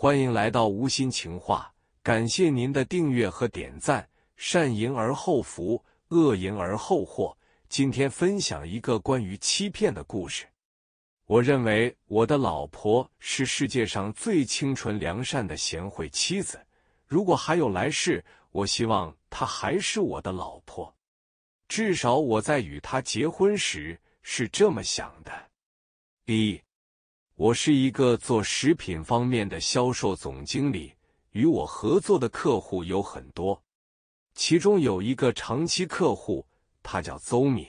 欢迎来到无心情话，感谢您的订阅和点赞。善淫而后福，恶淫而后祸。今天分享一个关于欺骗的故事。我认为我的老婆是世界上最清纯良善的贤惠妻子。如果还有来世，我希望她还是我的老婆。至少我在与她结婚时是这么想的。第一。我是一个做食品方面的销售总经理，与我合作的客户有很多，其中有一个长期客户，她叫邹敏，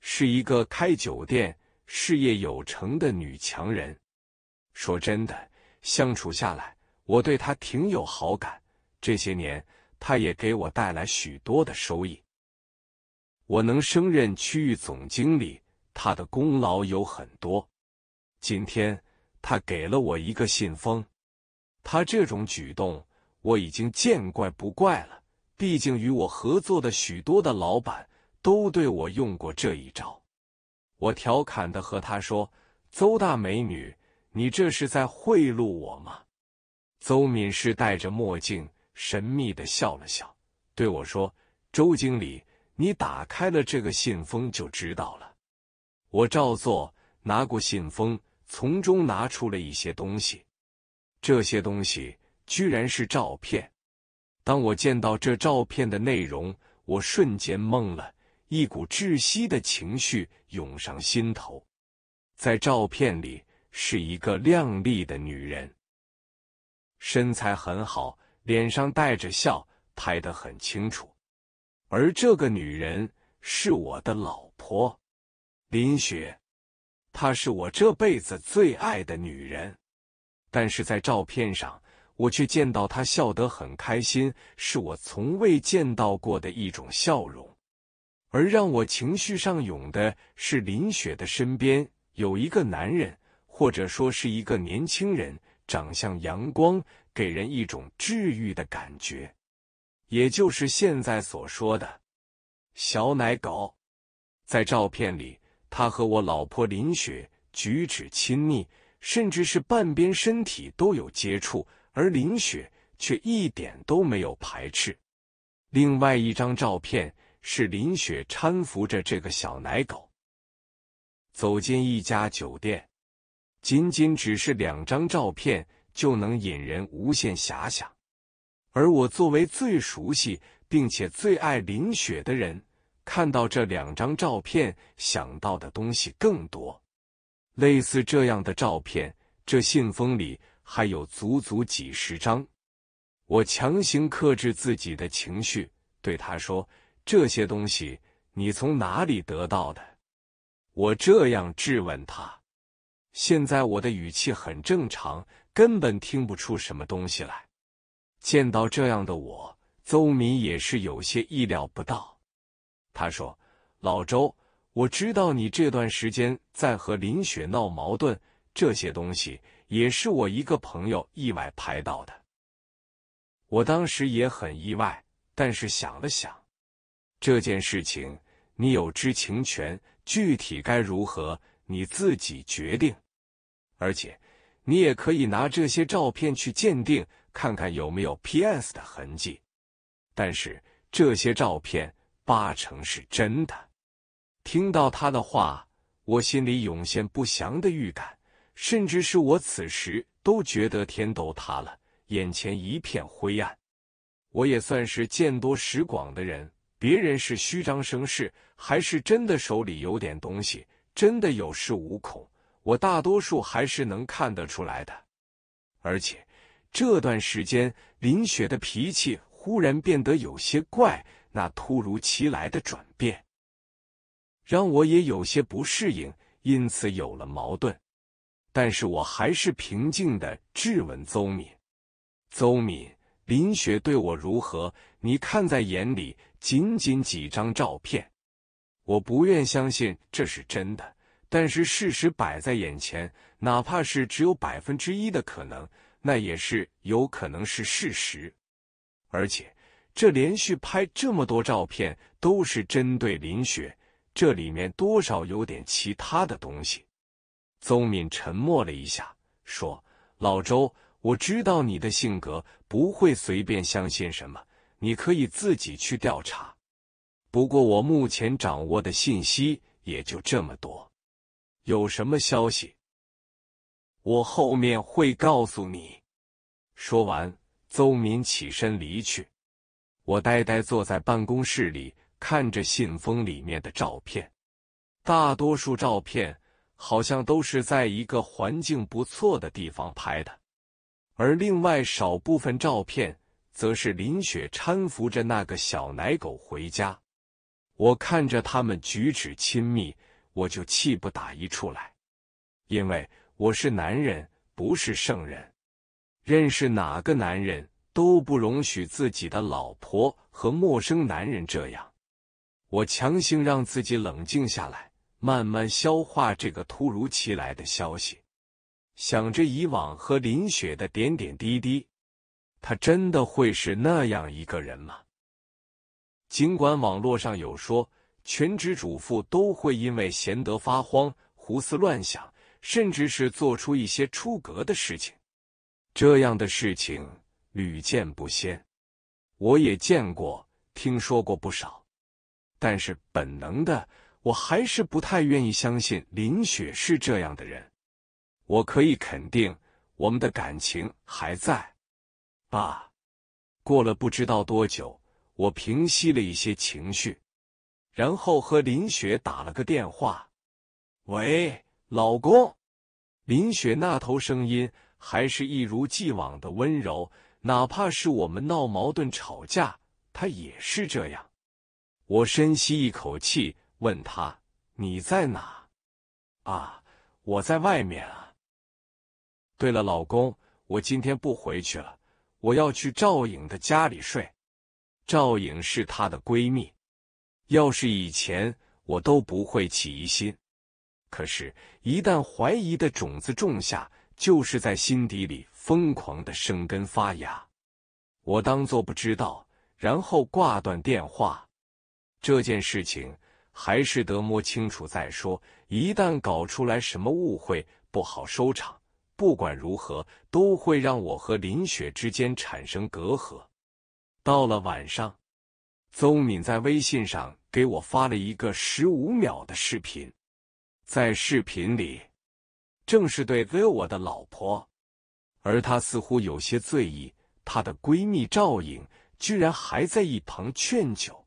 是一个开酒店、事业有成的女强人。说真的，相处下来，我对她挺有好感。这些年，她也给我带来许多的收益。我能升任区域总经理，她的功劳有很多。今天他给了我一个信封，他这种举动我已经见怪不怪了。毕竟与我合作的许多的老板都对我用过这一招。我调侃的和他说：“邹大美女，你这是在贿赂我吗？”邹敏是戴着墨镜，神秘的笑了笑，对我说：“周经理，你打开了这个信封就知道了。”我照做，拿过信封。从中拿出了一些东西，这些东西居然是照片。当我见到这照片的内容，我瞬间懵了，一股窒息的情绪涌上心头。在照片里是一个靓丽的女人，身材很好，脸上带着笑，拍得很清楚。而这个女人是我的老婆，林雪。她是我这辈子最爱的女人，但是在照片上，我却见到她笑得很开心，是我从未见到过的一种笑容。而让我情绪上涌的是，林雪的身边有一个男人，或者说是一个年轻人，长相阳光，给人一种治愈的感觉，也就是现在所说的“小奶狗”。在照片里。他和我老婆林雪举止亲昵，甚至是半边身体都有接触，而林雪却一点都没有排斥。另外一张照片是林雪搀扶着这个小奶狗走进一家酒店。仅仅只是两张照片，就能引人无限遐想。而我作为最熟悉并且最爱林雪的人。看到这两张照片，想到的东西更多。类似这样的照片，这信封里还有足足几十张。我强行克制自己的情绪，对他说：“这些东西你从哪里得到的？”我这样质问他。现在我的语气很正常，根本听不出什么东西来。见到这样的我，邹明也是有些意料不到。他说：“老周，我知道你这段时间在和林雪闹矛盾，这些东西也是我一个朋友意外拍到的。我当时也很意外，但是想了想，这件事情你有知情权，具体该如何你自己决定。而且你也可以拿这些照片去鉴定，看看有没有 PS 的痕迹。但是这些照片……”八成是真的。听到他的话，我心里涌现不祥的预感，甚至是我此时都觉得天都塌了，眼前一片灰暗。我也算是见多识广的人，别人是虚张声势，还是真的手里有点东西，真的有恃无恐，我大多数还是能看得出来的。而且这段时间，林雪的脾气忽然变得有些怪。那突如其来的转变，让我也有些不适应，因此有了矛盾。但是我还是平静的质问邹敏：“邹敏，林雪对我如何？你看在眼里。仅仅几张照片，我不愿相信这是真的，但是事实摆在眼前，哪怕是只有百分之一的可能，那也是有可能是事实。而且。”这连续拍这么多照片，都是针对林雪，这里面多少有点其他的东西。邹敏沉默了一下，说：“老周，我知道你的性格，不会随便相信什么，你可以自己去调查。不过我目前掌握的信息也就这么多，有什么消息，我后面会告诉你。”说完，邹敏起身离去。我呆呆坐在办公室里，看着信封里面的照片。大多数照片好像都是在一个环境不错的地方拍的，而另外少部分照片则是林雪搀扶着那个小奶狗回家。我看着他们举止亲密，我就气不打一处来，因为我是男人，不是圣人，认识哪个男人？都不容许自己的老婆和陌生男人这样。我强行让自己冷静下来，慢慢消化这个突如其来的消息，想着以往和林雪的点点滴滴，她真的会是那样一个人吗？尽管网络上有说全职主妇都会因为闲得发慌、胡思乱想，甚至是做出一些出格的事情，这样的事情。屡见不鲜，我也见过、听说过不少，但是本能的，我还是不太愿意相信林雪是这样的人。我可以肯定，我们的感情还在。爸，过了不知道多久，我平息了一些情绪，然后和林雪打了个电话：“喂，老公。”林雪那头声音还是一如既往的温柔。哪怕是我们闹矛盾吵架，他也是这样。我深吸一口气，问他：“你在哪？”啊，我在外面啊。对了，老公，我今天不回去了，我要去赵颖的家里睡。赵颖是她的闺蜜，要是以前我都不会起疑心，可是，一旦怀疑的种子种下，就是在心底里。疯狂的生根发芽，我当做不知道，然后挂断电话。这件事情还是得摸清楚再说。一旦搞出来什么误会，不好收场。不管如何，都会让我和林雪之间产生隔阂。到了晚上，邹敏在微信上给我发了一个十五秒的视频，在视频里，正是对 v i 我的老婆。而她似乎有些醉意，她的闺蜜赵颖居然还在一旁劝酒。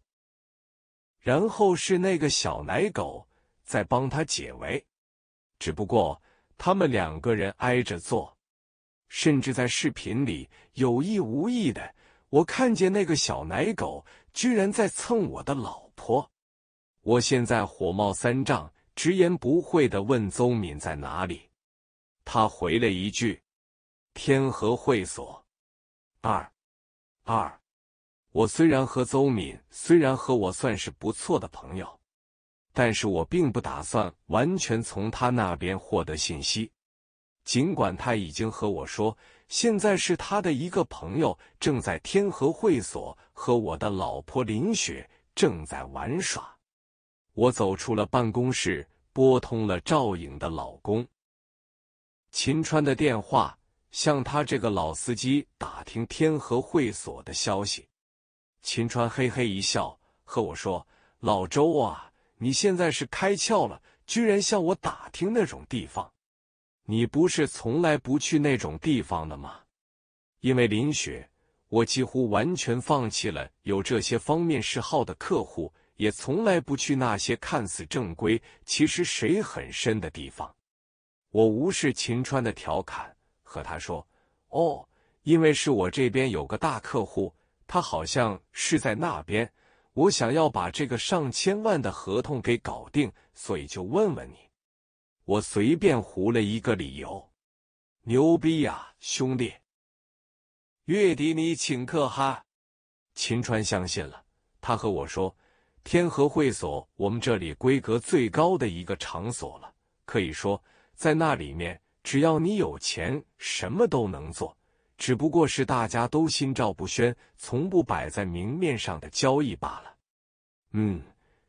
然后是那个小奶狗在帮她解围，只不过他们两个人挨着坐，甚至在视频里有意无意的，我看见那个小奶狗居然在蹭我的老婆。我现在火冒三丈，直言不讳的问邹敏在哪里，他回了一句。天河会所，二二。我虽然和邹敏，虽然和我算是不错的朋友，但是我并不打算完全从他那边获得信息。尽管他已经和我说，现在是他的一个朋友正在天河会所和我的老婆林雪正在玩耍。我走出了办公室，拨通了赵颖的老公秦川的电话。向他这个老司机打听天河会所的消息，秦川嘿嘿一笑，和我说：“老周啊，你现在是开窍了，居然向我打听那种地方？你不是从来不去那种地方的吗？”因为林雪，我几乎完全放弃了有这些方面嗜好的客户，也从来不去那些看似正规其实水很深的地方。我无视秦川的调侃。和他说：“哦，因为是我这边有个大客户，他好像是在那边，我想要把这个上千万的合同给搞定，所以就问问你。”我随便胡了一个理由。牛逼呀，兄弟！月底你请客哈。秦川相信了，他和我说：“天河会所，我们这里规格最高的一个场所了，可以说在那里面。”只要你有钱，什么都能做，只不过是大家都心照不宣，从不摆在明面上的交易罢了。嗯，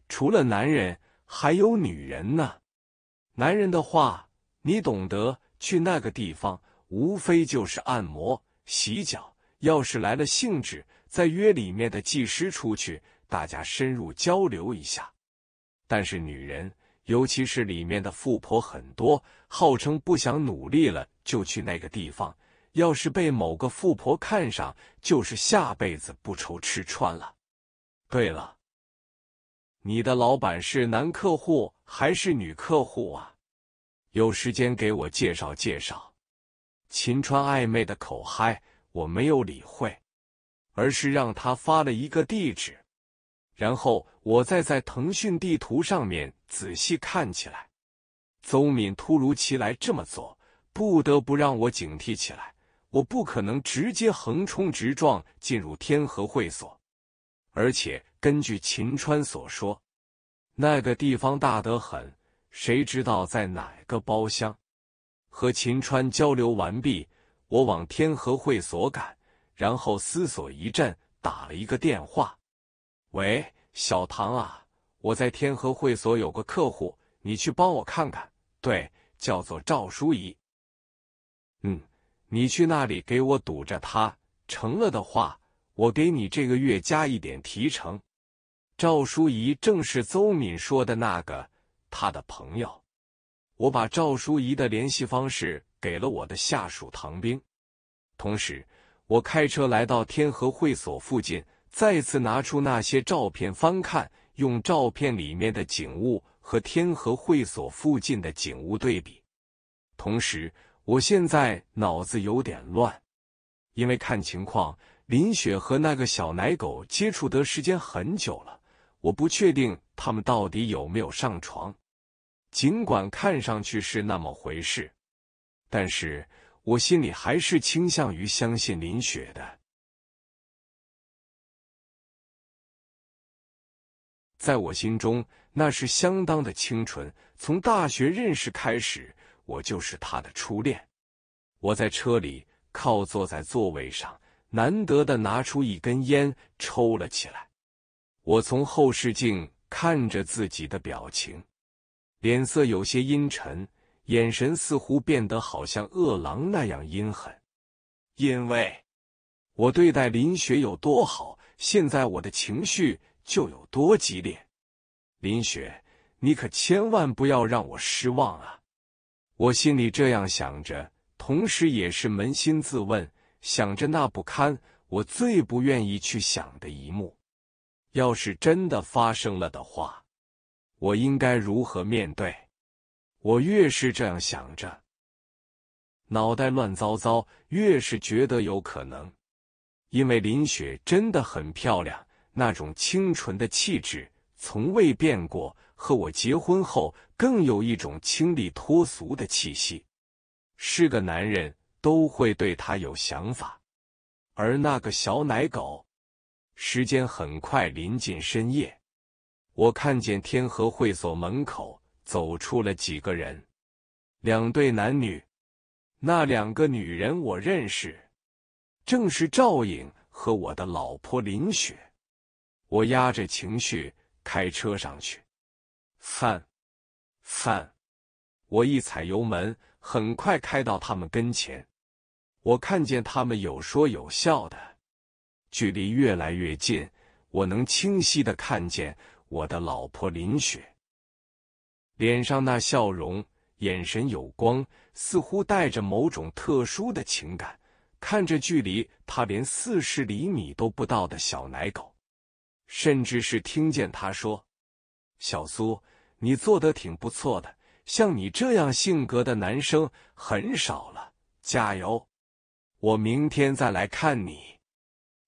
除了男人，还有女人呢。男人的话，你懂得，去那个地方无非就是按摩、洗脚，要是来了兴致，再约里面的技师出去，大家深入交流一下。但是女人。尤其是里面的富婆很多，号称不想努力了就去那个地方。要是被某个富婆看上，就是下辈子不愁吃穿了。对了，你的老板是男客户还是女客户啊？有时间给我介绍介绍。秦川暧昧的口嗨，我没有理会，而是让他发了一个地址。然后我再在腾讯地图上面仔细看起来。邹敏突如其来这么做，不得不让我警惕起来。我不可能直接横冲直撞进入天河会所，而且根据秦川所说，那个地方大得很，谁知道在哪个包厢？和秦川交流完毕，我往天河会所赶，然后思索一阵，打了一个电话。喂，小唐啊，我在天河会所有个客户，你去帮我看看。对，叫做赵淑仪。嗯，你去那里给我堵着他，成了的话，我给你这个月加一点提成。赵淑仪正是邹敏说的那个，她的朋友。我把赵淑仪的联系方式给了我的下属唐兵，同时我开车来到天河会所附近。再次拿出那些照片翻看，用照片里面的景物和天河会所附近的景物对比。同时，我现在脑子有点乱，因为看情况，林雪和那个小奶狗接触的时间很久了，我不确定他们到底有没有上床。尽管看上去是那么回事，但是我心里还是倾向于相信林雪的。在我心中，那是相当的清纯。从大学认识开始，我就是他的初恋。我在车里靠坐在座位上，难得的拿出一根烟抽了起来。我从后视镜看着自己的表情，脸色有些阴沉，眼神似乎变得好像饿狼那样阴狠。因为我对待林雪有多好，现在我的情绪。就有多激烈，林雪，你可千万不要让我失望啊！我心里这样想着，同时也是扪心自问，想着那不堪我最不愿意去想的一幕，要是真的发生了的话，我应该如何面对？我越是这样想着，脑袋乱糟糟，越是觉得有可能，因为林雪真的很漂亮。那种清纯的气质从未变过，和我结婚后更有一种清丽脱俗的气息，是个男人都会对她有想法。而那个小奶狗，时间很快临近深夜，我看见天河会所门口走出了几个人，两对男女，那两个女人我认识，正是赵颖和我的老婆林雪。我压着情绪开车上去，范，范，我一踩油门，很快开到他们跟前。我看见他们有说有笑的，距离越来越近，我能清晰的看见我的老婆林雪脸上那笑容，眼神有光，似乎带着某种特殊的情感，看着距离他连四十厘米都不到的小奶狗。甚至是听见他说：“小苏，你做的挺不错的，像你这样性格的男生很少了，加油！我明天再来看你。”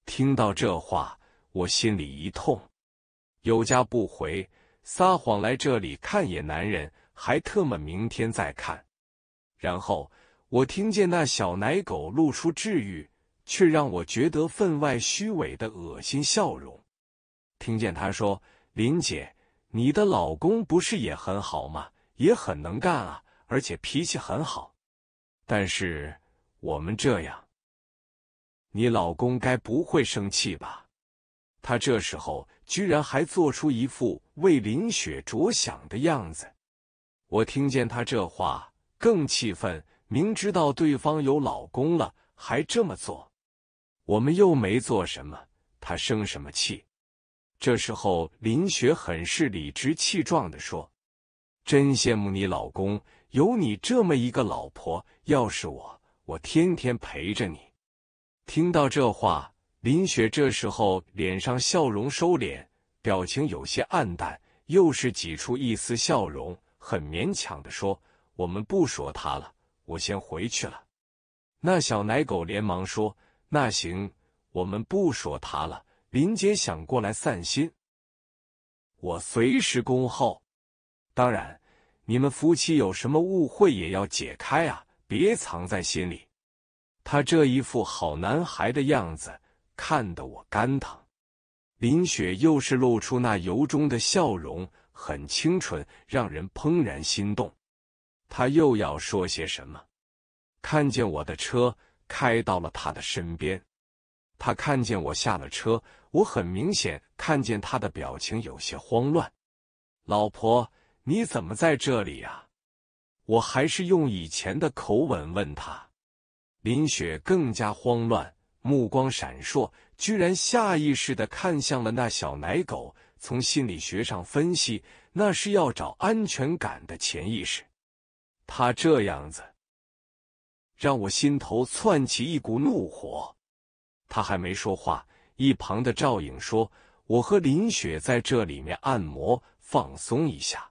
听到这话，我心里一痛：有家不回，撒谎来这里看野男人，还特么明天再看。然后我听见那小奶狗露出治愈却让我觉得分外虚伪的恶心笑容。听见他说：“林姐，你的老公不是也很好吗？也很能干啊，而且脾气很好。但是我们这样，你老公该不会生气吧？”他这时候居然还做出一副为林雪着想的样子，我听见他这话更气愤。明知道对方有老公了，还这么做，我们又没做什么，他生什么气？这时候，林雪很是理直气壮的说：“真羡慕你老公，有你这么一个老婆。要是我，我天天陪着你。”听到这话，林雪这时候脸上笑容收敛，表情有些暗淡，又是挤出一丝笑容，很勉强的说：“我们不说他了，我先回去了。”那小奶狗连忙说：“那行，我们不说他了。”林杰想过来散心，我随时恭候。当然，你们夫妻有什么误会也要解开啊，别藏在心里。他这一副好男孩的样子，看得我肝疼。林雪又是露出那由衷的笑容，很清纯，让人怦然心动。他又要说些什么？看见我的车开到了他的身边，他看见我下了车。我很明显看见他的表情有些慌乱，老婆，你怎么在这里呀？我还是用以前的口吻问他。林雪更加慌乱，目光闪烁，居然下意识的看向了那小奶狗。从心理学上分析，那是要找安全感的潜意识。他这样子，让我心头窜起一股怒火。他还没说话。一旁的赵颖说：“我和林雪在这里面按摩放松一下。”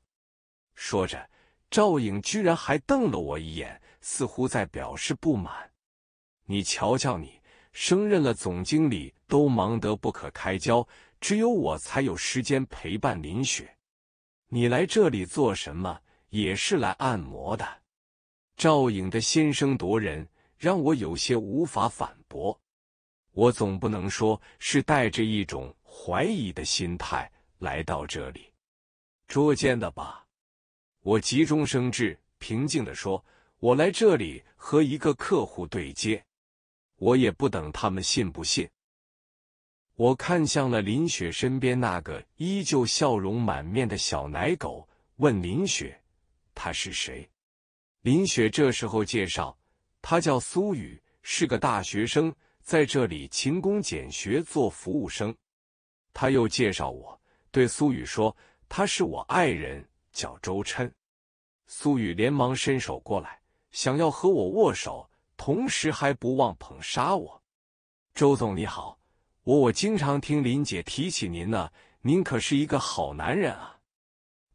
说着，赵颖居然还瞪了我一眼，似乎在表示不满。“你瞧瞧你，升任了总经理都忙得不可开交，只有我才有时间陪伴林雪。你来这里做什么？也是来按摩的？”赵颖的先声夺人让我有些无法反驳。我总不能说是带着一种怀疑的心态来到这里捉奸的吧？我急中生智，平静的说：“我来这里和一个客户对接。”我也不等他们信不信。我看向了林雪身边那个依旧笑容满面的小奶狗，问林雪：“他是谁？”林雪这时候介绍：“他叫苏雨，是个大学生。”在这里勤工俭学做服务生，他又介绍我对苏雨说：“他是我爱人，叫周琛。”苏雨连忙伸手过来，想要和我握手，同时还不忘捧杀我：“周总你好，我我经常听林姐提起您呢，您可是一个好男人啊。”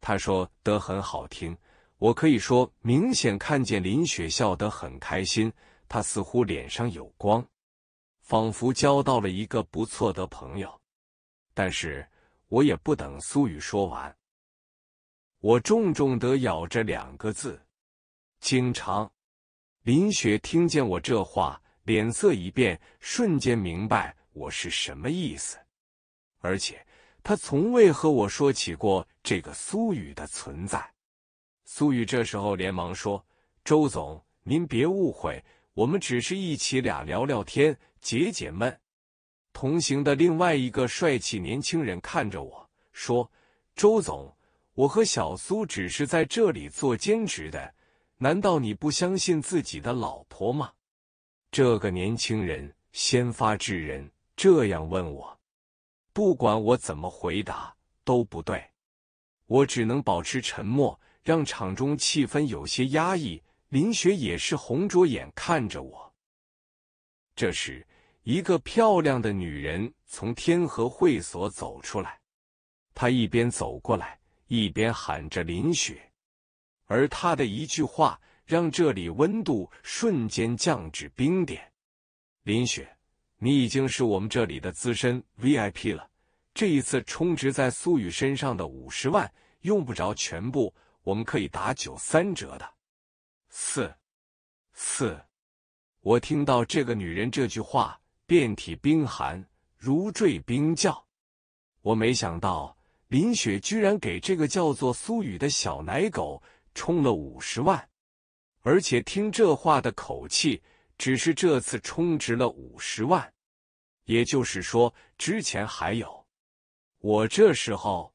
他说得很好听，我可以说明显看见林雪笑得很开心，她似乎脸上有光。仿佛交到了一个不错的朋友，但是我也不等苏雨说完，我重重的咬着两个字：“经常。”林雪听见我这话，脸色一变，瞬间明白我是什么意思。而且她从未和我说起过这个苏雨的存在。苏雨这时候连忙说：“周总，您别误会，我们只是一起俩聊聊天。”解解闷。同行的另外一个帅气年轻人看着我说：“周总，我和小苏只是在这里做兼职的，难道你不相信自己的老婆吗？”这个年轻人先发制人，这样问我，不管我怎么回答都不对，我只能保持沉默，让场中气氛有些压抑。林雪也是红着眼看着我。这时。一个漂亮的女人从天河会所走出来，她一边走过来一边喊着：“林雪。”而她的一句话让这里温度瞬间降至冰点。“林雪，你已经是我们这里的资深 VIP 了。这一次充值在苏雨身上的五十万用不着全部，我们可以打九三折的。”“四四。”我听到这个女人这句话。遍体冰寒，如坠冰窖。我没想到林雪居然给这个叫做苏雨的小奶狗充了五十万，而且听这话的口气，只是这次充值了五十万，也就是说之前还有。我这时候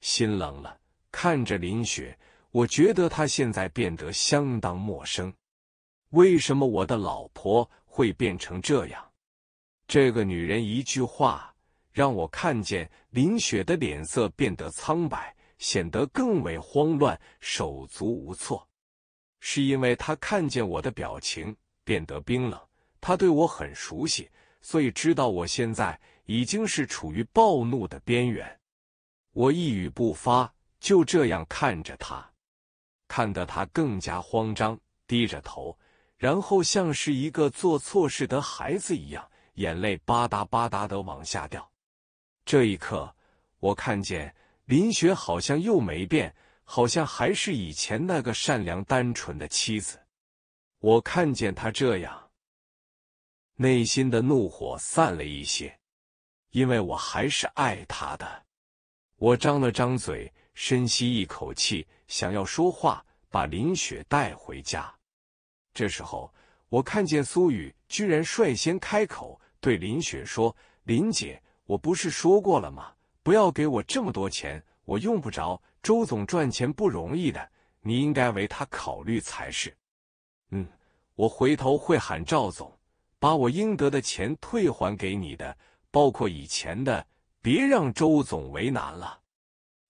心冷了，看着林雪，我觉得她现在变得相当陌生。为什么我的老婆？会变成这样。这个女人一句话让我看见林雪的脸色变得苍白，显得更为慌乱，手足无措。是因为她看见我的表情变得冰冷，她对我很熟悉，所以知道我现在已经是处于暴怒的边缘。我一语不发，就这样看着她，看得她更加慌张，低着头。然后像是一个做错事的孩子一样，眼泪吧嗒吧嗒的往下掉。这一刻，我看见林雪好像又没变，好像还是以前那个善良单纯的妻子。我看见她这样，内心的怒火散了一些，因为我还是爱她的。我张了张嘴，深吸一口气，想要说话，把林雪带回家。这时候，我看见苏雨居然率先开口对林雪说：“林姐，我不是说过了吗？不要给我这么多钱，我用不着。周总赚钱不容易的，你应该为他考虑才是。”“嗯，我回头会喊赵总把我应得的钱退还给你的，包括以前的，别让周总为难了。”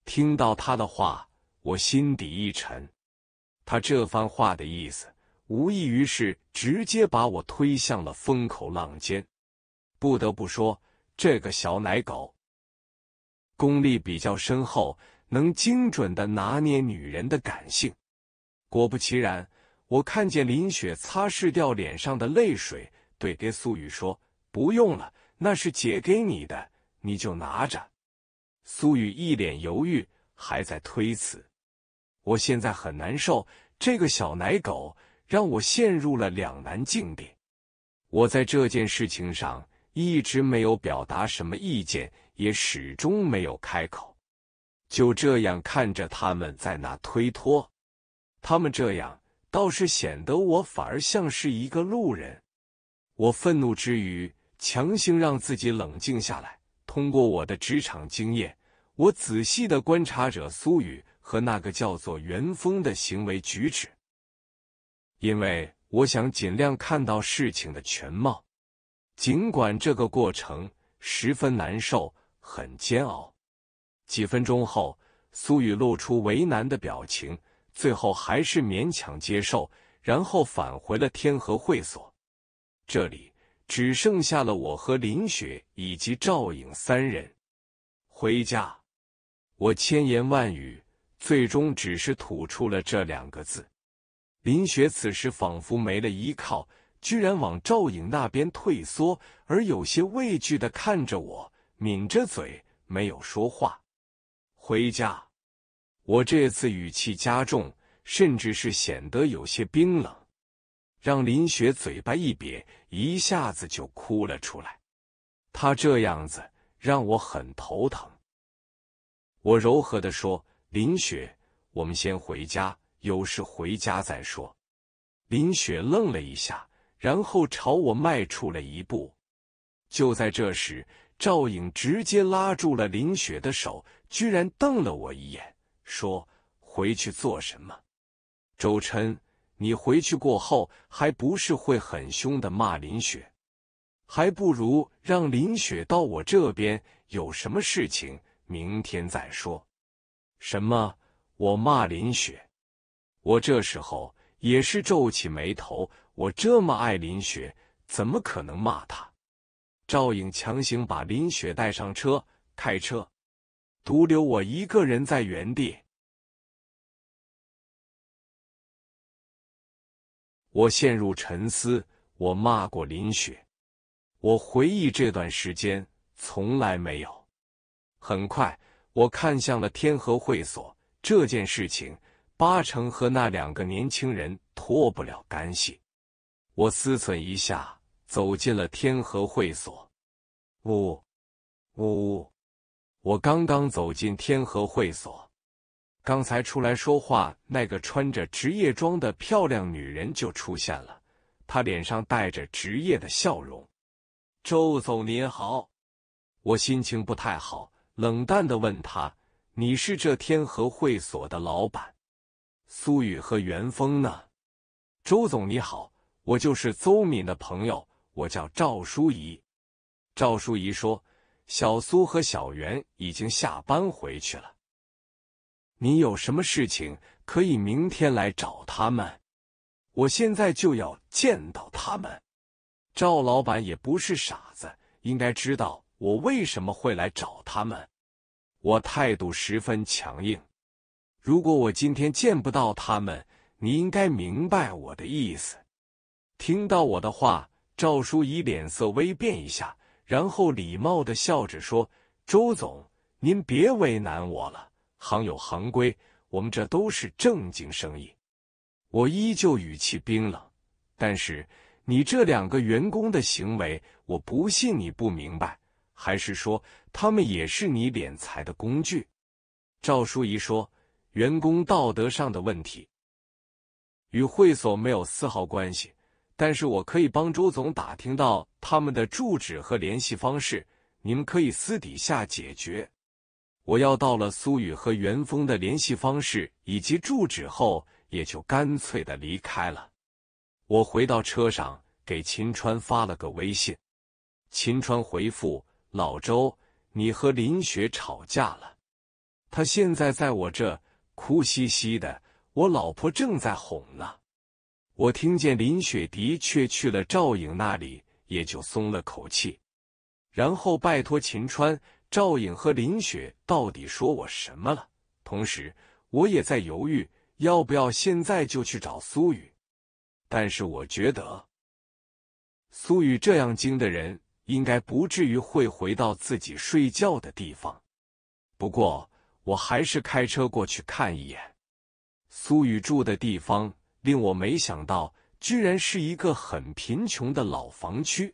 听到他的话，我心底一沉，他这番话的意思。无异于是直接把我推向了风口浪尖。不得不说，这个小奶狗功力比较深厚，能精准的拿捏女人的感性。果不其然，我看见林雪擦拭掉脸上的泪水，对给苏雨说：“不用了，那是姐给你的，你就拿着。”苏雨一脸犹豫，还在推辞。我现在很难受，这个小奶狗。让我陷入了两难境地。我在这件事情上一直没有表达什么意见，也始终没有开口，就这样看着他们在那推脱。他们这样倒是显得我反而像是一个路人。我愤怒之余，强行让自己冷静下来。通过我的职场经验，我仔细的观察着苏雨和那个叫做元丰的行为举止。因为我想尽量看到事情的全貌，尽管这个过程十分难受，很煎熬。几分钟后，苏雨露出为难的表情，最后还是勉强接受，然后返回了天河会所。这里只剩下了我和林雪以及赵颖三人。回家，我千言万语，最终只是吐出了这两个字。林雪此时仿佛没了依靠，居然往赵颖那边退缩，而有些畏惧的看着我，抿着嘴没有说话。回家，我这次语气加重，甚至是显得有些冰冷，让林雪嘴巴一瘪，一下子就哭了出来。她这样子让我很头疼。我柔和的说：“林雪，我们先回家。”有事回家再说。林雪愣了一下，然后朝我迈出了一步。就在这时，赵颖直接拉住了林雪的手，居然瞪了我一眼，说：“回去做什么？周琛，你回去过后还不是会很凶的骂林雪？还不如让林雪到我这边，有什么事情明天再说。什么？我骂林雪？”我这时候也是皱起眉头。我这么爱林雪，怎么可能骂她？赵颖强行把林雪带上车，开车，独留我一个人在原地。我陷入沉思。我骂过林雪？我回忆这段时间，从来没有。很快，我看向了天河会所这件事情。八成和那两个年轻人脱不了干系。我思忖一下，走进了天河会所。呜呜，呜！我刚刚走进天河会所，刚才出来说话那个穿着职业装的漂亮女人就出现了。她脸上带着职业的笑容。周总您好，我心情不太好，冷淡的问她：“你是这天河会所的老板？”苏雨和袁峰呢？周总你好，我就是邹敏的朋友，我叫赵淑怡。赵淑怡说，小苏和小袁已经下班回去了。你有什么事情，可以明天来找他们。我现在就要见到他们。赵老板也不是傻子，应该知道我为什么会来找他们。我态度十分强硬。如果我今天见不到他们，你应该明白我的意思。听到我的话，赵淑仪脸色微变一下，然后礼貌的笑着说：“周总，您别为难我了。行有行规，我们这都是正经生意。”我依旧语气冰冷，但是你这两个员工的行为，我不信你不明白，还是说他们也是你敛财的工具？赵淑仪说。员工道德上的问题与会所没有丝毫关系，但是我可以帮周总打听到他们的住址和联系方式，你们可以私底下解决。我要到了苏雨和袁峰的联系方式以及住址后，也就干脆的离开了。我回到车上，给秦川发了个微信，秦川回复：“老周，你和林雪吵架了，他现在在我这。”哭兮兮的，我老婆正在哄呢。我听见林雪的确去了赵颖那里，也就松了口气。然后拜托秦川、赵颖和林雪到底说我什么了？同时，我也在犹豫要不要现在就去找苏雨。但是我觉得，苏雨这样精的人，应该不至于会回到自己睡觉的地方。不过，我还是开车过去看一眼苏雨住的地方，令我没想到，居然是一个很贫穷的老房区。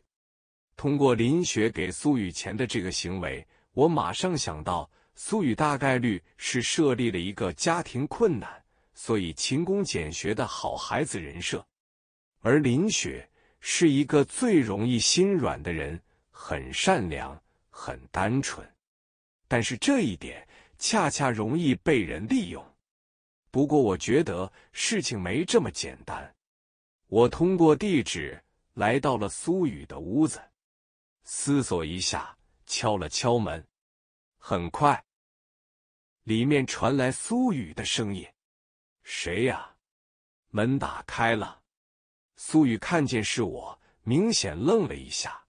通过林雪给苏雨钱的这个行为，我马上想到，苏雨大概率是设立了一个家庭困难，所以勤工俭学的好孩子人设。而林雪是一个最容易心软的人，很善良，很单纯，但是这一点。恰恰容易被人利用。不过，我觉得事情没这么简单。我通过地址来到了苏雨的屋子，思索一下，敲了敲门。很快，里面传来苏雨的声音：“谁呀？”门打开了，苏雨看见是我，明显愣了一下。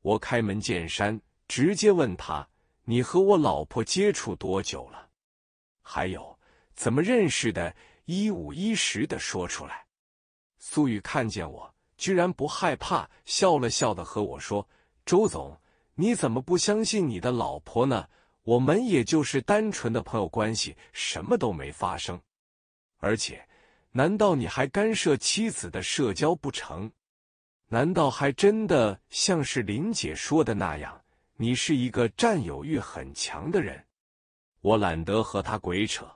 我开门见山，直接问他。你和我老婆接触多久了？还有怎么认识的？一五一十的说出来。苏雨看见我，居然不害怕，笑了笑的和我说：“周总，你怎么不相信你的老婆呢？我们也就是单纯的朋友关系，什么都没发生。而且，难道你还干涉妻子的社交不成？难道还真的像是林姐说的那样？”你是一个占有欲很强的人，我懒得和他鬼扯。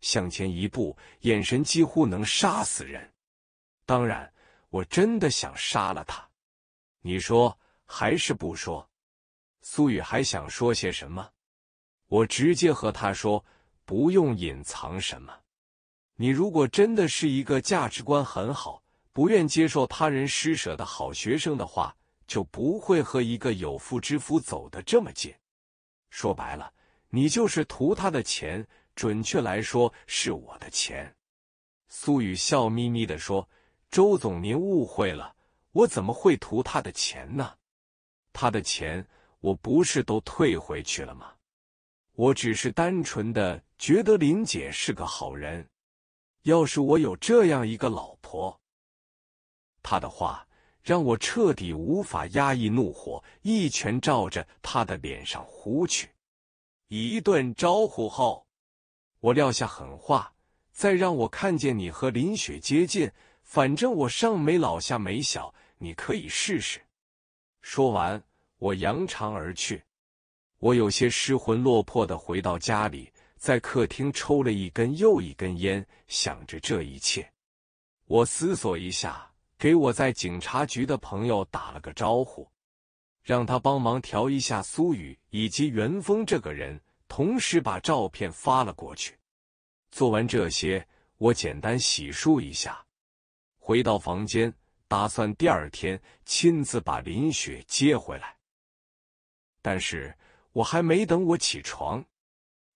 向前一步，眼神几乎能杀死人。当然，我真的想杀了他。你说还是不说？苏雨还想说些什么？我直接和他说，不用隐藏什么。你如果真的是一个价值观很好、不愿接受他人施舍的好学生的话。就不会和一个有妇之夫走得这么近。说白了，你就是图他的钱，准确来说是我的钱。苏雨笑眯眯的说：“周总，您误会了，我怎么会图他的钱呢？他的钱我不是都退回去了吗？我只是单纯的觉得林姐是个好人。要是我有这样一个老婆，他的话。”让我彻底无法压抑怒火，一拳照着他的脸上呼去。一顿招呼后，我撂下狠话：再让我看见你和林雪接近，反正我上没老下没小，你可以试试。说完，我扬长而去。我有些失魂落魄的回到家里，在客厅抽了一根又一根烟，想着这一切。我思索一下。给我在警察局的朋友打了个招呼，让他帮忙调一下苏雨以及袁峰这个人，同时把照片发了过去。做完这些，我简单洗漱一下，回到房间，打算第二天亲自把林雪接回来。但是我还没等我起床，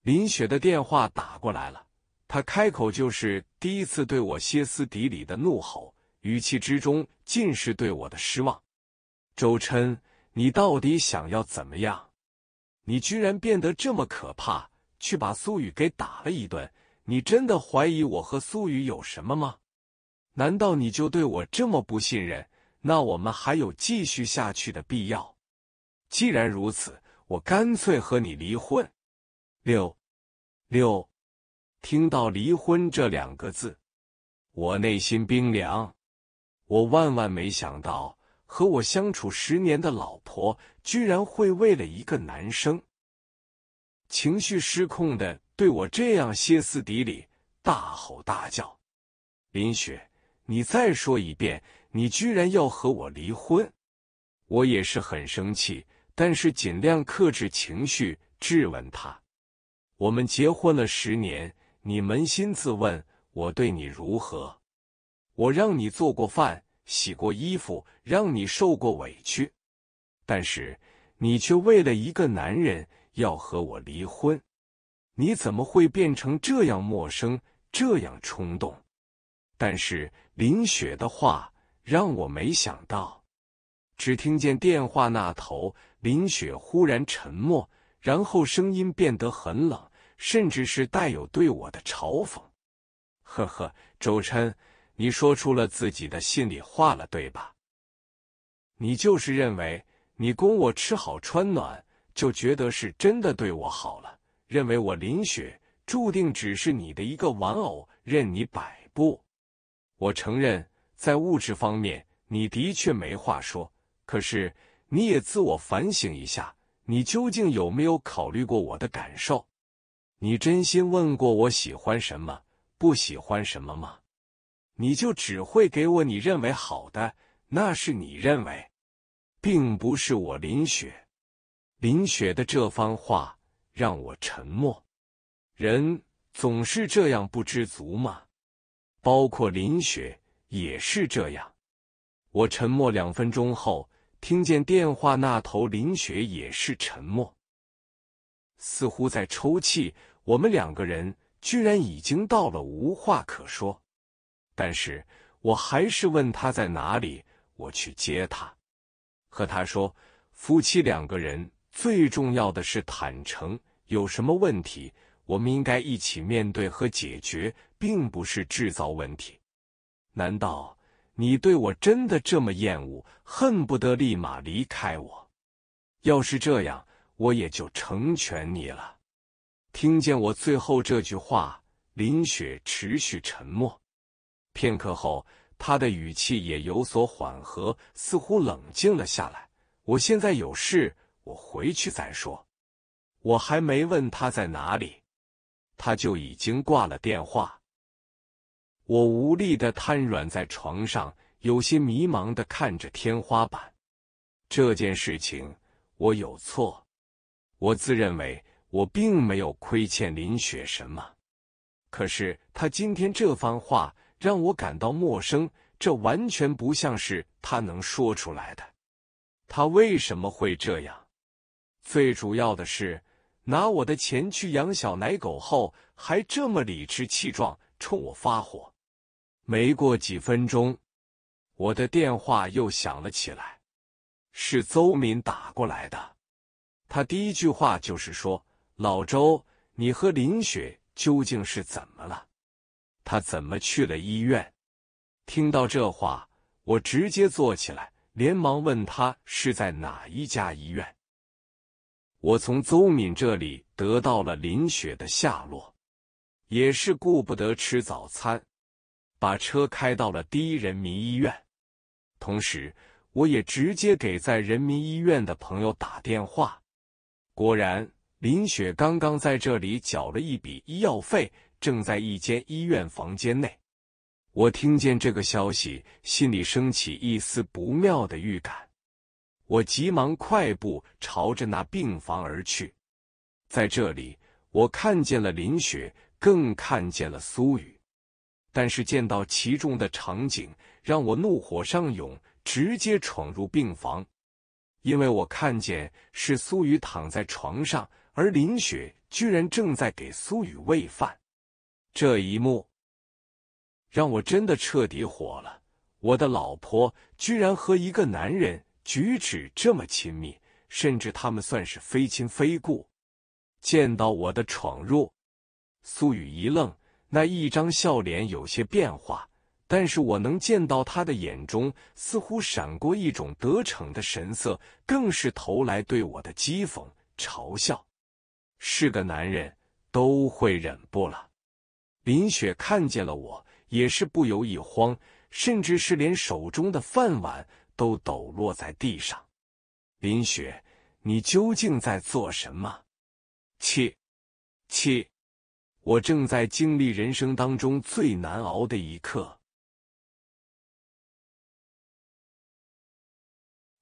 林雪的电话打过来了，她开口就是第一次对我歇斯底里的怒吼。语气之中尽是对我的失望。周琛，你到底想要怎么样？你居然变得这么可怕，去把苏雨给打了一顿。你真的怀疑我和苏雨有什么吗？难道你就对我这么不信任？那我们还有继续下去的必要？既然如此，我干脆和你离婚。六六，听到“离婚”这两个字，我内心冰凉。我万万没想到，和我相处十年的老婆，居然会为了一个男生，情绪失控的对我这样歇斯底里大吼大叫。林雪，你再说一遍，你居然要和我离婚？我也是很生气，但是尽量克制情绪，质问他：我们结婚了十年，你扪心自问，我对你如何？我让你做过饭。洗过衣服，让你受过委屈，但是你却为了一个男人要和我离婚，你怎么会变成这样陌生、这样冲动？但是林雪的话让我没想到，只听见电话那头林雪忽然沉默，然后声音变得很冷，甚至是带有对我的嘲讽。呵呵，周琛。你说出了自己的心里话了，对吧？你就是认为你供我吃好穿暖，就觉得是真的对我好了，认为我林雪注定只是你的一个玩偶，任你摆布。我承认在物质方面你的确没话说，可是你也自我反省一下，你究竟有没有考虑过我的感受？你真心问过我喜欢什么、不喜欢什么吗？你就只会给我你认为好的，那是你认为，并不是我林雪。林雪的这番话让我沉默。人总是这样不知足嘛，包括林雪也是这样。我沉默两分钟后，听见电话那头林雪也是沉默，似乎在抽泣。我们两个人居然已经到了无话可说。但是我还是问他在哪里，我去接他，和他说，夫妻两个人最重要的是坦诚，有什么问题，我们应该一起面对和解决，并不是制造问题。难道你对我真的这么厌恶，恨不得立马离开我？要是这样，我也就成全你了。听见我最后这句话，林雪持续沉默。片刻后，他的语气也有所缓和，似乎冷静了下来。我现在有事，我回去再说。我还没问他在哪里，他就已经挂了电话。我无力的瘫软在床上，有些迷茫的看着天花板。这件事情我有错，我自认为我并没有亏欠林雪什么，可是他今天这番话。让我感到陌生，这完全不像是他能说出来的。他为什么会这样？最主要的是拿我的钱去养小奶狗后，还这么理直气壮冲我发火。没过几分钟，我的电话又响了起来，是邹敏打过来的。他第一句话就是说：“老周，你和林雪究竟是怎么了？”他怎么去了医院？听到这话，我直接坐起来，连忙问他是在哪一家医院。我从邹敏这里得到了林雪的下落，也是顾不得吃早餐，把车开到了第一人民医院。同时，我也直接给在人民医院的朋友打电话。果然，林雪刚刚在这里缴了一笔医药费。正在一间医院房间内，我听见这个消息，心里升起一丝不妙的预感。我急忙快步朝着那病房而去。在这里，我看见了林雪，更看见了苏雨。但是见到其中的场景，让我怒火上涌，直接闯入病房。因为我看见是苏雨躺在床上，而林雪居然正在给苏雨喂饭。这一幕让我真的彻底火了！我的老婆居然和一个男人举止这么亲密，甚至他们算是非亲非故。见到我的闯入，苏雨一愣，那一张笑脸有些变化，但是我能见到他的眼中似乎闪过一种得逞的神色，更是投来对我的讥讽嘲笑。是个男人，都会忍不了。林雪看见了我，也是不由一慌，甚至是连手中的饭碗都抖落在地上。林雪，你究竟在做什么？切切，我正在经历人生当中最难熬的一刻。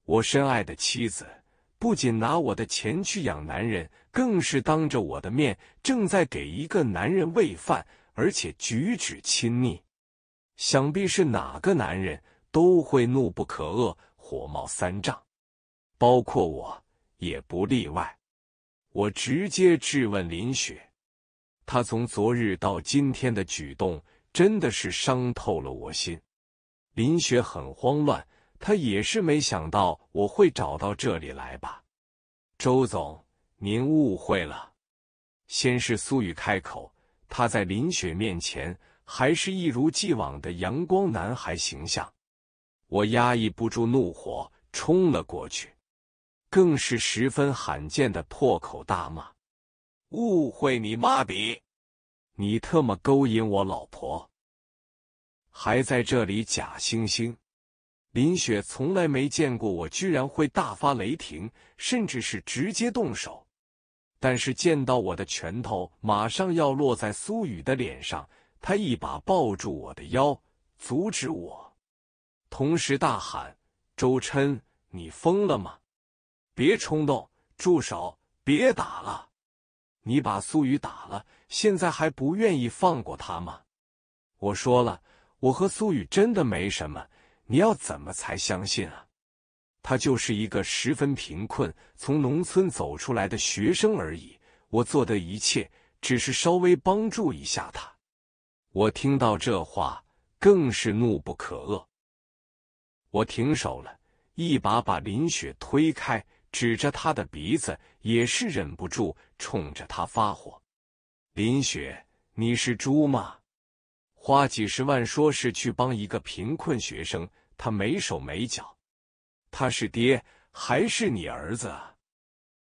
我深爱的妻子不仅拿我的钱去养男人，更是当着我的面正在给一个男人喂饭。而且举止亲昵，想必是哪个男人，都会怒不可遏、火冒三丈，包括我也不例外。我直接质问林雪，他从昨日到今天的举动，真的是伤透了我心。林雪很慌乱，她也是没想到我会找到这里来吧？周总，您误会了。先是苏雨开口。他在林雪面前还是一如既往的阳光男孩形象，我压抑不住怒火，冲了过去，更是十分罕见的破口大骂：“误会你妈逼，你特么勾引我老婆，还在这里假惺惺！”林雪从来没见过我居然会大发雷霆，甚至是直接动手。但是见到我的拳头马上要落在苏雨的脸上，他一把抱住我的腰，阻止我，同时大喊：“周琛，你疯了吗？别冲动，住手，别打了！你把苏雨打了，现在还不愿意放过他吗？”我说了，我和苏雨真的没什么，你要怎么才相信啊？他就是一个十分贫困、从农村走出来的学生而已。我做的一切只是稍微帮助一下他。我听到这话，更是怒不可遏。我停手了，一把把林雪推开，指着他的鼻子，也是忍不住冲着他发火：“林雪，你是猪吗？花几十万说是去帮一个贫困学生，他没手没脚。”他是爹还是你儿子？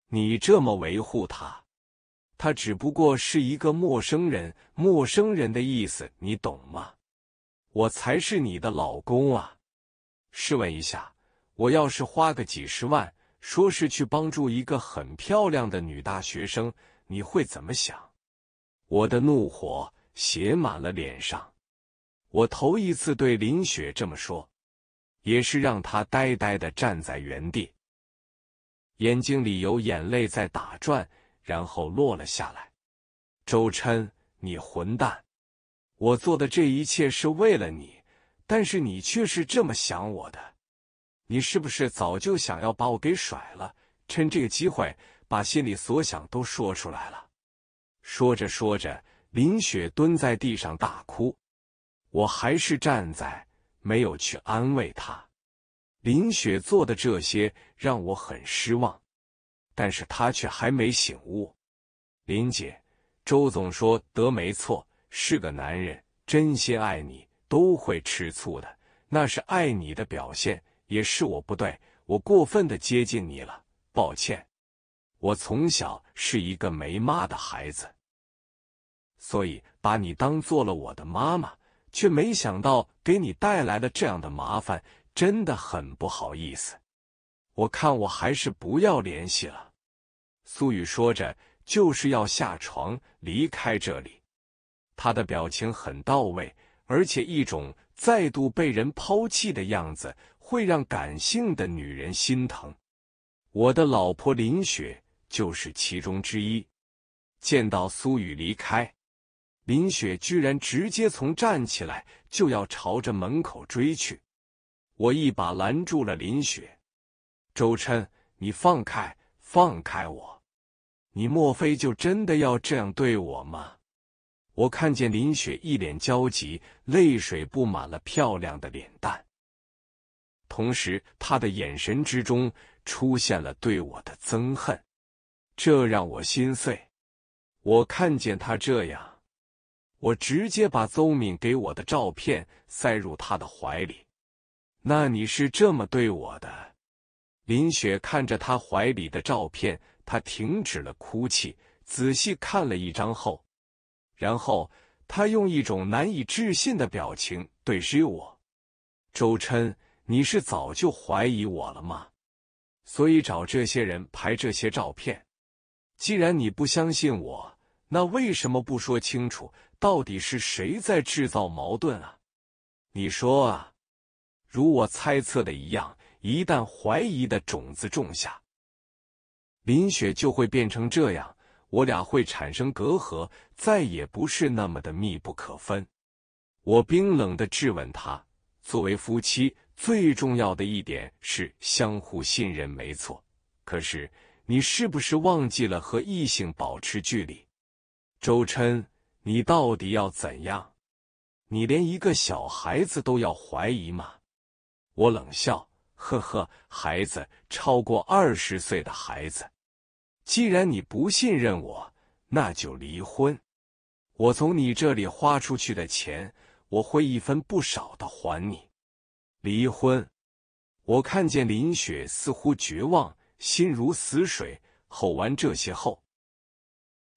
你这么维护他，他只不过是一个陌生人。陌生人的意思你懂吗？我才是你的老公啊！试问一下，我要是花个几十万，说是去帮助一个很漂亮的女大学生，你会怎么想？我的怒火写满了脸上，我头一次对林雪这么说。也是让他呆呆的站在原地，眼睛里有眼泪在打转，然后落了下来。周琛，你混蛋！我做的这一切是为了你，但是你却是这么想我的。你是不是早就想要把我给甩了，趁这个机会把心里所想都说出来了？说着说着，林雪蹲在地上大哭，我还是站在。没有去安慰他，林雪做的这些让我很失望，但是他却还没醒悟。林姐，周总说得没错，是个男人真心爱你都会吃醋的，那是爱你的表现，也是我不对，我过分的接近你了，抱歉。我从小是一个没妈的孩子，所以把你当做了我的妈妈。却没想到给你带来了这样的麻烦，真的很不好意思。我看我还是不要联系了。苏雨说着，就是要下床离开这里。他的表情很到位，而且一种再度被人抛弃的样子，会让感性的女人心疼。我的老婆林雪就是其中之一。见到苏雨离开。林雪居然直接从站起来就要朝着门口追去，我一把拦住了林雪：“周琛，你放开，放开我！你莫非就真的要这样对我吗？”我看见林雪一脸焦急，泪水布满了漂亮的脸蛋，同时她的眼神之中出现了对我的憎恨，这让我心碎。我看见她这样。我直接把邹敏给我的照片塞入他的怀里。那你是这么对我的？林雪看着他怀里的照片，他停止了哭泣，仔细看了一张后，然后他用一种难以置信的表情对视我：“周琛，你是早就怀疑我了吗？所以找这些人拍这些照片？既然你不相信我，那为什么不说清楚？”到底是谁在制造矛盾啊？你说啊？如我猜测的一样，一旦怀疑的种子种下，林雪就会变成这样，我俩会产生隔阂，再也不是那么的密不可分。我冰冷的质问他：作为夫妻，最重要的一点是相互信任，没错。可是你是不是忘记了和异性保持距离，周琛？你到底要怎样？你连一个小孩子都要怀疑吗？我冷笑，呵呵，孩子，超过二十岁的孩子，既然你不信任我，那就离婚。我从你这里花出去的钱，我会一分不少的还你。离婚。我看见林雪似乎绝望，心如死水。吼完这些后。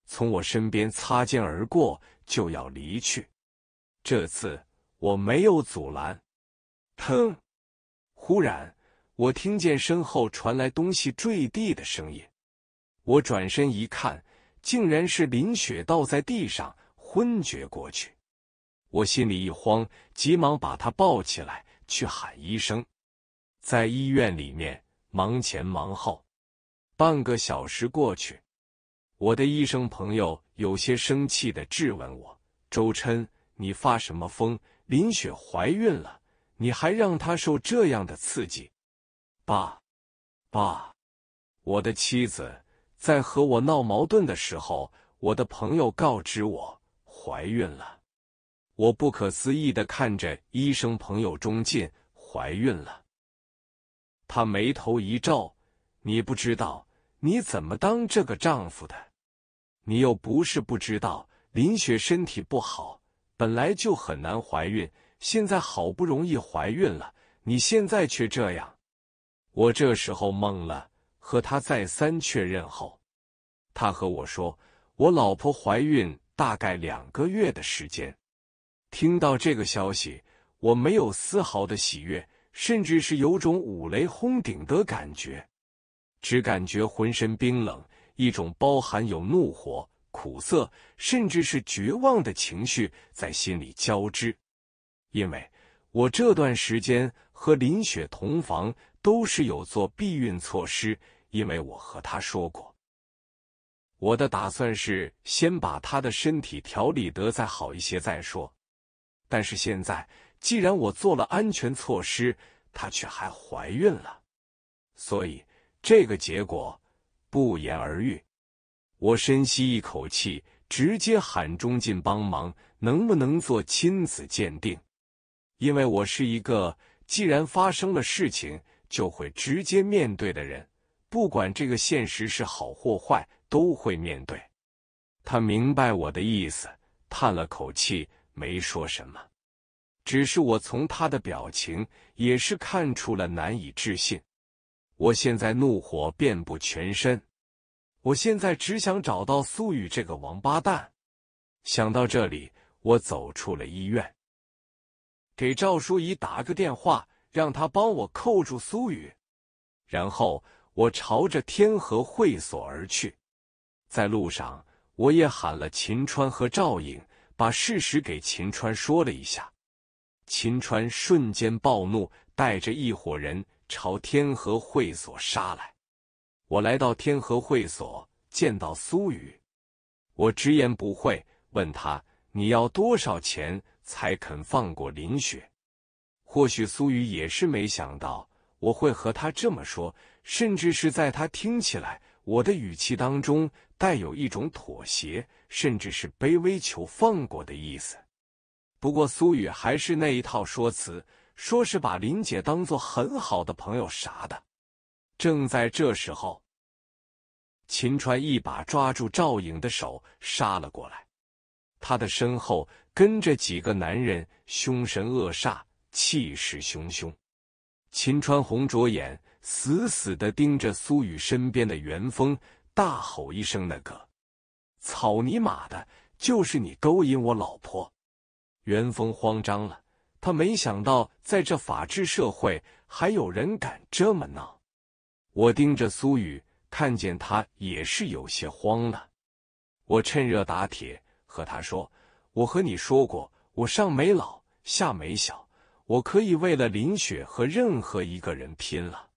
从我身边擦肩而过，就要离去。这次我没有阻拦。哼。忽然，我听见身后传来东西坠地的声音。我转身一看，竟然是林雪倒在地上，昏厥过去。我心里一慌，急忙把她抱起来，去喊医生。在医院里面忙前忙后，半个小时过去。我的医生朋友有些生气地质问我：“周琛，你发什么疯？林雪怀孕了，你还让她受这样的刺激？”“爸，爸，我的妻子在和我闹矛盾的时候，我的朋友告知我怀孕了。”我不可思议的看着医生朋友钟进：“怀孕了？”他眉头一皱：“你不知道。”你怎么当这个丈夫的？你又不是不知道，林雪身体不好，本来就很难怀孕，现在好不容易怀孕了，你现在却这样。我这时候懵了，和他再三确认后，他和我说，我老婆怀孕大概两个月的时间。听到这个消息，我没有丝毫的喜悦，甚至是有种五雷轰顶的感觉。只感觉浑身冰冷，一种包含有怒火、苦涩，甚至是绝望的情绪在心里交织。因为我这段时间和林雪同房都是有做避孕措施，因为我和她说过，我的打算是先把她的身体调理得再好一些再说。但是现在，既然我做了安全措施，她却还怀孕了，所以。这个结果不言而喻。我深吸一口气，直接喊钟进帮忙，能不能做亲子鉴定？因为我是一个既然发生了事情，就会直接面对的人，不管这个现实是好或坏，都会面对。他明白我的意思，叹了口气，没说什么。只是我从他的表情，也是看出了难以置信。我现在怒火遍布全身，我现在只想找到苏雨这个王八蛋。想到这里，我走出了医院，给赵淑怡打个电话，让她帮我扣住苏雨，然后我朝着天河会所而去。在路上，我也喊了秦川和赵颖，把事实给秦川说了一下。秦川瞬间暴怒，带着一伙人。朝天河会所杀来。我来到天河会所，见到苏雨，我直言不讳问他：“你要多少钱才肯放过林雪？”或许苏雨也是没想到我会和他这么说，甚至是在他听起来，我的语气当中带有一种妥协，甚至是卑微求放过的意思。不过苏雨还是那一套说辞。说是把林姐当做很好的朋友啥的。正在这时候，秦川一把抓住赵颖的手，杀了过来。他的身后跟着几个男人，凶神恶煞，气势汹汹。秦川红着眼，死死的盯着苏雨身边的元丰，大吼一声：“那个草泥马的，就是你勾引我老婆！”元丰慌张了。他没想到，在这法治社会，还有人敢这么闹。我盯着苏雨，看见他也是有些慌了。我趁热打铁和他说：“我和你说过，我上没老，下没小，我可以为了林雪和任何一个人拼了。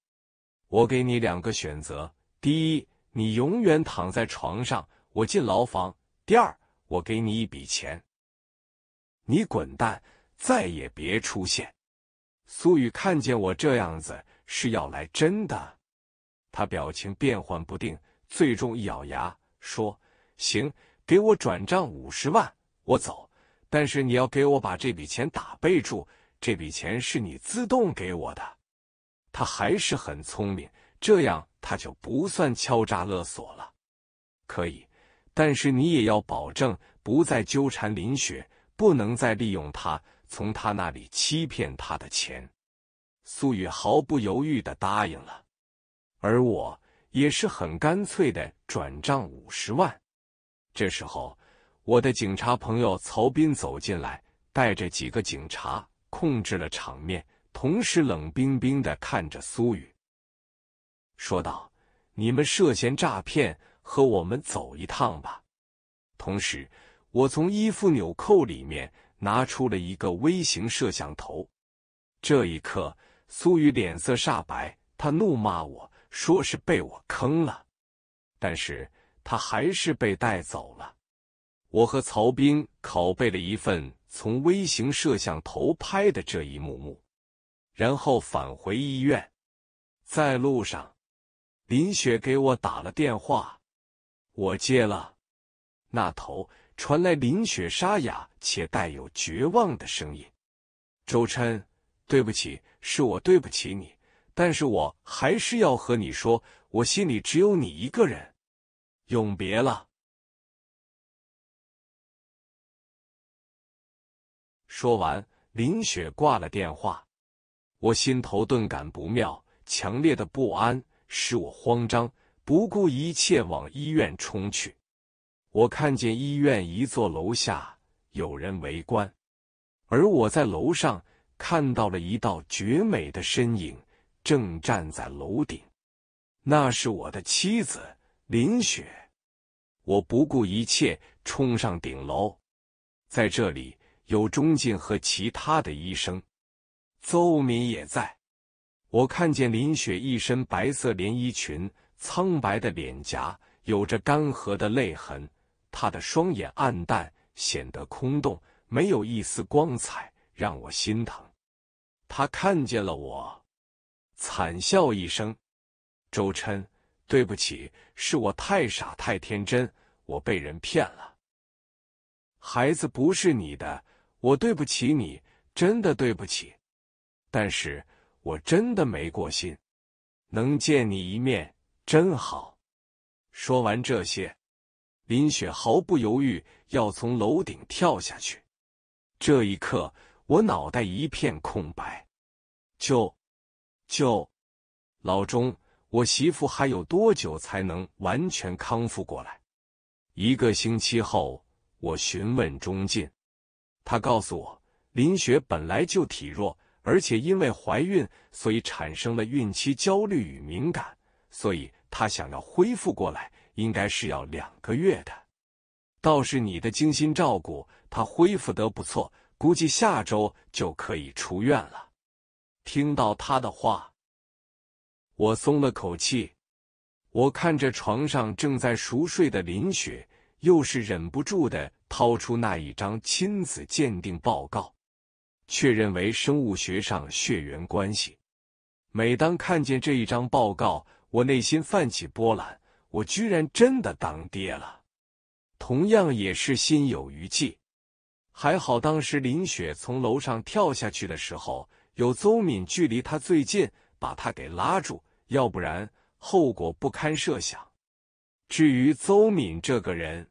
我给你两个选择：第一，你永远躺在床上，我进牢房；第二，我给你一笔钱，你滚蛋。”再也别出现！苏雨看见我这样子是要来真的。他表情变幻不定，最终一咬牙说：“行，给我转账五十万，我走。但是你要给我把这笔钱打备注，这笔钱是你自动给我的。”他还是很聪明，这样他就不算敲诈勒索了。可以，但是你也要保证不再纠缠林雪，不能再利用他。从他那里欺骗他的钱，苏雨毫不犹豫的答应了，而我也是很干脆的转账五十万。这时候，我的警察朋友曹斌走进来，带着几个警察控制了场面，同时冷冰冰的看着苏雨，说道：“你们涉嫌诈骗，和我们走一趟吧。”同时，我从衣服纽扣里面。拿出了一个微型摄像头，这一刻，苏雨脸色煞白，他怒骂我，说是被我坑了，但是他还是被带走了。我和曹兵拷贝了一份从微型摄像头拍的这一幕幕，然后返回医院，在路上，林雪给我打了电话，我接了，那头。传来林雪沙哑且带有绝望的声音：“周琛，对不起，是我对不起你，但是我还是要和你说，我心里只有你一个人，永别了。”说完，林雪挂了电话。我心头顿感不妙，强烈的不安使我慌张，不顾一切往医院冲去。我看见医院一座楼下有人围观，而我在楼上看到了一道绝美的身影，正站在楼顶。那是我的妻子林雪。我不顾一切冲上顶楼，在这里有钟进和其他的医生，邹敏也在。我看见林雪一身白色连衣裙，苍白的脸颊有着干涸的泪痕。他的双眼暗淡，显得空洞，没有一丝光彩，让我心疼。他看见了我，惨笑一声：“周琛，对不起，是我太傻，太天真，我被人骗了。孩子不是你的，我对不起你，真的对不起。但是我真的没过心，能见你一面真好。”说完这些。林雪毫不犹豫要从楼顶跳下去，这一刻我脑袋一片空白。就就，老钟，我媳妇还有多久才能完全康复过来？一个星期后，我询问钟进，他告诉我，林雪本来就体弱，而且因为怀孕，所以产生了孕期焦虑与敏感，所以她想要恢复过来。应该是要两个月的，倒是你的精心照顾，他恢复得不错，估计下周就可以出院了。听到他的话，我松了口气。我看着床上正在熟睡的林雪，又是忍不住的掏出那一张亲子鉴定报告，确认为生物学上血缘关系。每当看见这一张报告，我内心泛起波澜。我居然真的当爹了，同样也是心有余悸。还好当时林雪从楼上跳下去的时候，有邹敏距离他最近，把他给拉住，要不然后果不堪设想。至于邹敏这个人，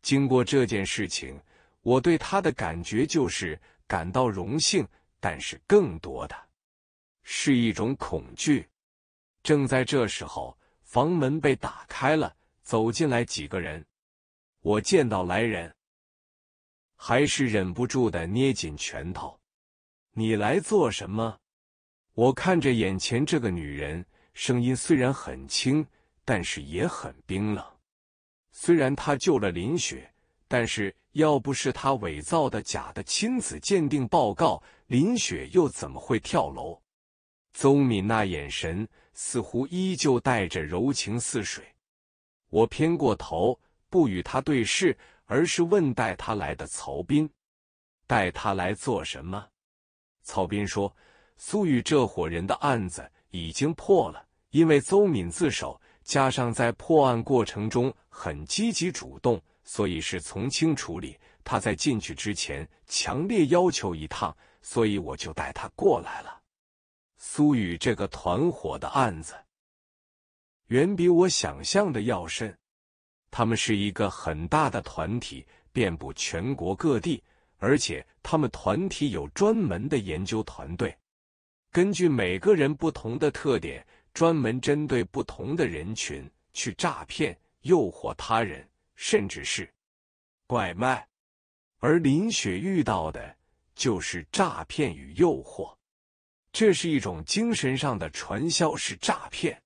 经过这件事情，我对他的感觉就是感到荣幸，但是更多的是一种恐惧。正在这时候。房门被打开了，走进来几个人。我见到来人，还是忍不住的捏紧拳头。你来做什么？我看着眼前这个女人，声音虽然很轻，但是也很冰冷。虽然她救了林雪，但是要不是她伪造的假的亲子鉴定报告，林雪又怎么会跳楼？邹敏那眼神。似乎依旧带着柔情似水。我偏过头，不与他对视，而是问带他来的曹斌：“带他来做什么？”曹斌说：“苏雨这伙人的案子已经破了，因为邹敏自首，加上在破案过程中很积极主动，所以是从轻处理。他在进去之前强烈要求一趟，所以我就带他过来了。”苏雨这个团伙的案子，远比我想象的要深。他们是一个很大的团体，遍布全国各地，而且他们团体有专门的研究团队，根据每个人不同的特点，专门针对不同的人群去诈骗、诱惑他人，甚至是拐卖。而林雪遇到的就是诈骗与诱惑。这是一种精神上的传销式诈骗。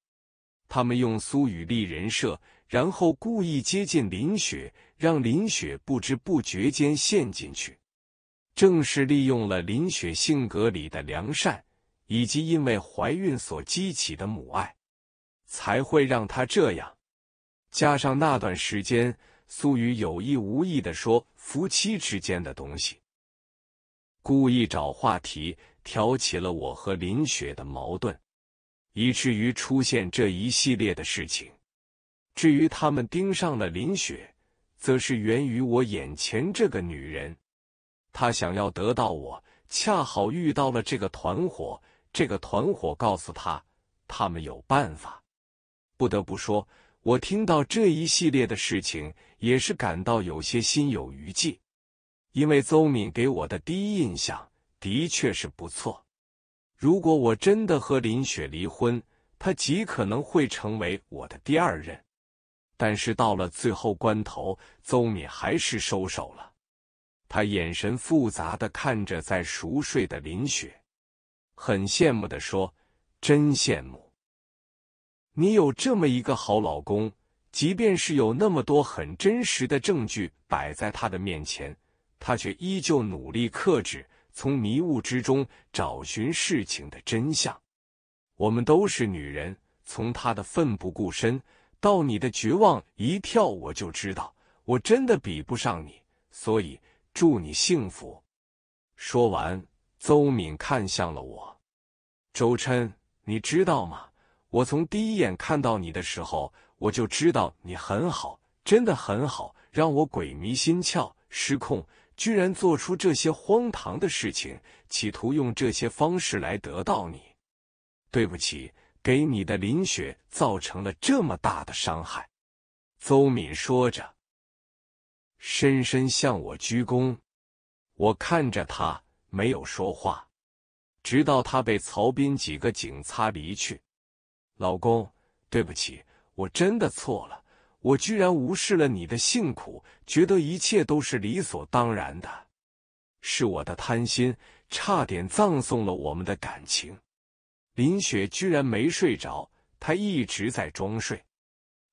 他们用苏雨丽人设，然后故意接近林雪，让林雪不知不觉间陷进去。正是利用了林雪性格里的良善，以及因为怀孕所激起的母爱，才会让她这样。加上那段时间，苏雨有意无意的说夫妻之间的东西。故意找话题挑起了我和林雪的矛盾，以至于出现这一系列的事情。至于他们盯上了林雪，则是源于我眼前这个女人。她想要得到我，恰好遇到了这个团伙。这个团伙告诉她，他们有办法。不得不说，我听到这一系列的事情，也是感到有些心有余悸。因为邹敏给我的第一印象的确是不错。如果我真的和林雪离婚，她极可能会成为我的第二任。但是到了最后关头，邹敏还是收手了。他眼神复杂的看着在熟睡的林雪，很羡慕的说：“真羡慕你有这么一个好老公，即便是有那么多很真实的证据摆在他的面前。”他却依旧努力克制，从迷雾之中找寻事情的真相。我们都是女人，从她的奋不顾身到你的绝望一跳，我就知道我真的比不上你。所以，祝你幸福。说完，邹敏看向了我。周琛，你知道吗？我从第一眼看到你的时候，我就知道你很好，真的很好，让我鬼迷心窍、失控。居然做出这些荒唐的事情，企图用这些方式来得到你。对不起，给你的林雪造成了这么大的伤害。邹敏说着，深深向我鞠躬。我看着他，没有说话，直到他被曹斌几个警察离去。老公，对不起，我真的错了。我居然无视了你的辛苦，觉得一切都是理所当然的，是我的贪心，差点葬送了我们的感情。林雪居然没睡着，她一直在装睡。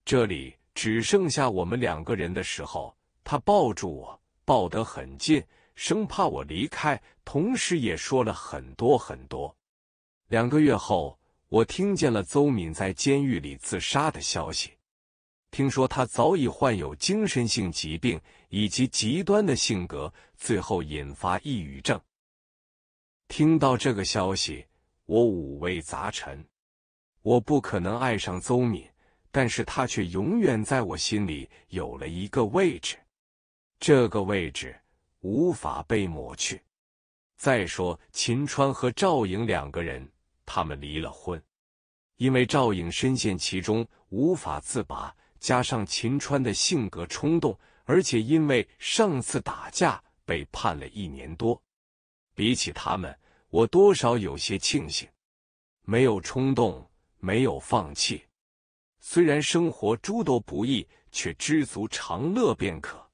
这里只剩下我们两个人的时候，她抱住我，抱得很近，生怕我离开，同时也说了很多很多。两个月后，我听见了邹敏在监狱里自杀的消息。听说他早已患有精神性疾病，以及极端的性格，最后引发抑郁症。听到这个消息，我五味杂陈。我不可能爱上邹敏，但是他却永远在我心里有了一个位置，这个位置无法被抹去。再说秦川和赵颖两个人，他们离了婚，因为赵颖深陷其中，无法自拔。加上秦川的性格冲动，而且因为上次打架被判了一年多。比起他们，我多少有些庆幸，没有冲动，没有放弃。虽然生活诸多不易，却知足常乐便可。